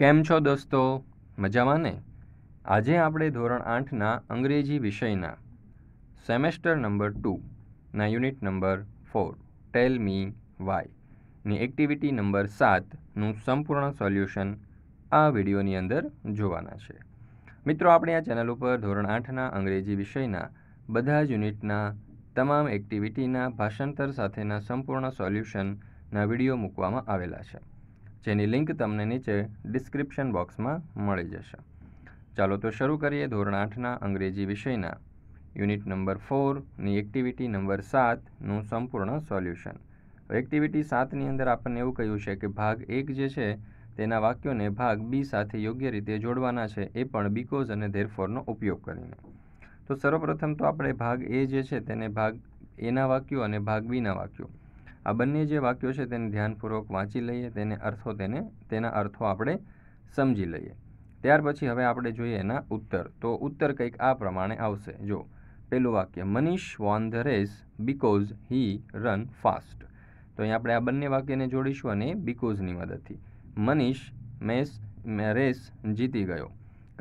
કેમ છો દોસ્તો મજામાં ને આજે આપણે ધોરણ આઠના અંગ્રેજી વિષયના સેમેસ્ટર નંબર ટુના unit number four tell me why activity number સાતનું સંપૂર્ણ સોલ્યુશન આ વિડીયોની અંદર જોવાના છે મિત્રો આપણે આ ચેનલ ઉપર ધોરણ આઠના અંગ્રેજી વિષયના બધા જ યુનિટના તમામ એક્ટિવિટીના ભાષાંતર સાથેના સંપૂર્ણ સોલ્યુશનના વિડીયો મૂકવામાં આવેલા છે જેની લિંક તમને નીચે ડિસ્ક્રિપ્શન બોક્સમાં મળી જશે ચાલો તો શરૂ કરીએ ધોરણ આઠના અંગ્રેજી વિષયના યુનિટ નંબર ફોરની એક્ટિવિટી નંબર સાતનું સંપૂર્ણ સોલ્યુશન એક્ટિવિટી સાતની અંદર આપણને એવું કહ્યું છે કે ભાગ એક જે છે તેના વાક્યોને ભાગ બી સાથે યોગ્ય રીતે જોડવાના છે એ પણ બીકોઝ અને ધેરફોરનો ઉપયોગ કરીને તો સર્વપ્રથમ તો આપણે ભાગ એ જે છે તેને ભાગ એના વાક્યો અને ભાગ બીના વાક્યો આ બંને જે વાક્યો છે તેને ધ્યાનપૂર્વક વાંચી લઈએ તેને અર્થો તેને તેના અર્થો આપણે સમજી લઈએ ત્યાર પછી હવે આપણે જોઈએ એના ઉત્તર તો ઉત્તર કંઈક આ પ્રમાણે આવશે જો પહેલું વાક્ય Manish won the race because he run fast તો અહીં આપણે આ બંને વાક્યને જોડીશું અને બિકોઝની મદદથી મનીષ મેસ રેસ જીતી ગયો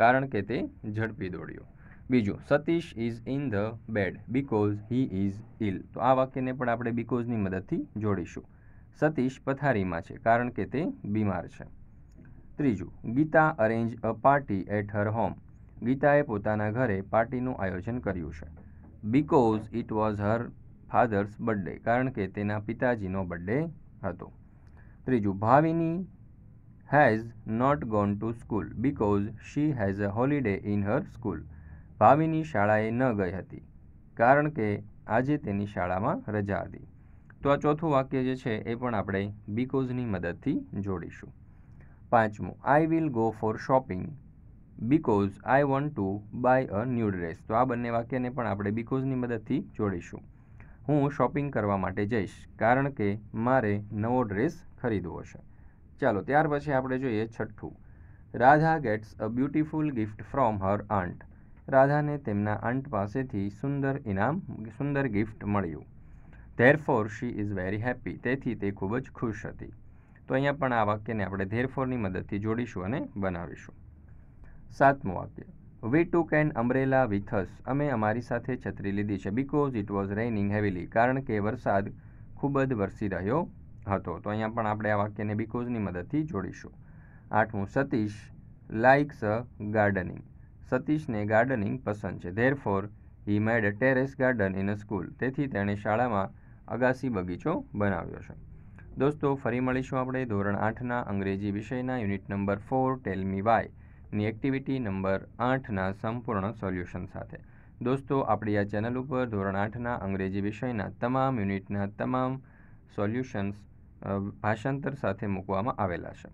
કારણ કે તે ઝડપી દોડ્યો બીજું Satish is in the bed because he is ill તો આ વાક્યને પણ આપણે બીકોઝની મદદથી જોડીશું સતીશ પથારીમાં છે કારણ કે તે બીમાર છે ત્રીજું Gita arrange a party at her home ગીતાએ પોતાના ઘરે પાર્ટીનું આયોજન કર્યું છે because it was her father's birthday કારણ કે તેના પિતાજીનો બર્થડે હતો ત્રીજું Bhavini has not gone to school because she has a holiday in her school Bhavini શાળાએ ન ગઈ હતી કારણ કે આજે તેની શાળામાં રજા હતી તો આ ચોથું વાક્ય જે છે એ પણ આપણે બીકોઝની મદદથી જોડીશું પાંચમું I will go for shopping because I want to buy a new dress તો આ બંને વાક્યને પણ આપણે બીકોઝની મદદથી જોડીશું હું શોપિંગ કરવા માટે જઈશ કારણ કે મારે નવો ડ્રેસ ખરીદવો છે ચાલો ત્યાર પછી આપણે જોઈએ છઠ્ઠું Radha gets a beautiful gift from her aunt રાધાને તેમના અંટ પાસેથી સુંદર ઇનામ સુંદર ગિફ્ટ મળ્યું therefore she is very happy તેથી તે ખૂબ જ ખુશ હતી તો અહીંયા પણ આ વાક્યને આપણે ધેરફોરની મદદથી જોડીશું અને બનાવીશું સાતમું વાક્ય we took and umbrella with us અમે અમારી સાથે છત્રી લીધી છે because it was raining heavily કારણ કે વરસાદ ખૂબ જ વરસી રહ્યો હતો તો અહીંયા પણ આપણે આ વાક્યને બીકોઝની મદદથી જોડીશું આઠમું સતીશ લાઇક્સ ગાર્ડનિંગ સતીશને ગાર્ડનિંગ પસંદ છે therefore he made a terrace garden in a school તેથી તેણે શાળામાં અગાસી બગીચો બનાવ્યો છે દોસ્તો ફરી મળીશું આપણે ધોરણ આઠના અંગ્રેજી વિષયના યુનિટ નંબર ફોર ટેલમી વાયની એક્ટિવિટી નંબર આઠના સંપૂર્ણ સોલ્યુશન સાથે દોસ્તો આપણી આ ચેનલ ઉપર ધોરણ આઠના અંગ્રેજી વિષયના તમામ યુનિટના તમામ સોલ્યુશન્સ ભાષાંતર સાથે મૂકવામાં આવેલા છે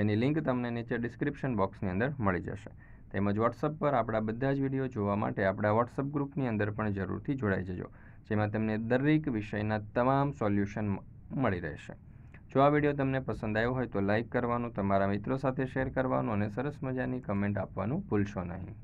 જેની લિંક તમને નીચે ડિસ્ક્રિપ્શન બોક્સની અંદર મળી જશે તેમજ વોટ્સઅપ પર આપણા બધા જ વિડીયો જોવા માટે આપણા વોટ્સઅપ ગ્રુપની અંદર પણ જરૂરથી જોડાઈ જજો જેમાં તમને દરેક વિષયના તમામ સોલ્યુશન મળી રહેશે જો આ વિડીયો તમને પસંદ આવ્યો હોય તો લાઇક કરવાનું તમારા મિત્રો સાથે શેર કરવાનું અને સરસ મજાની કમેન્ટ આપવાનું ભૂલશો નહીં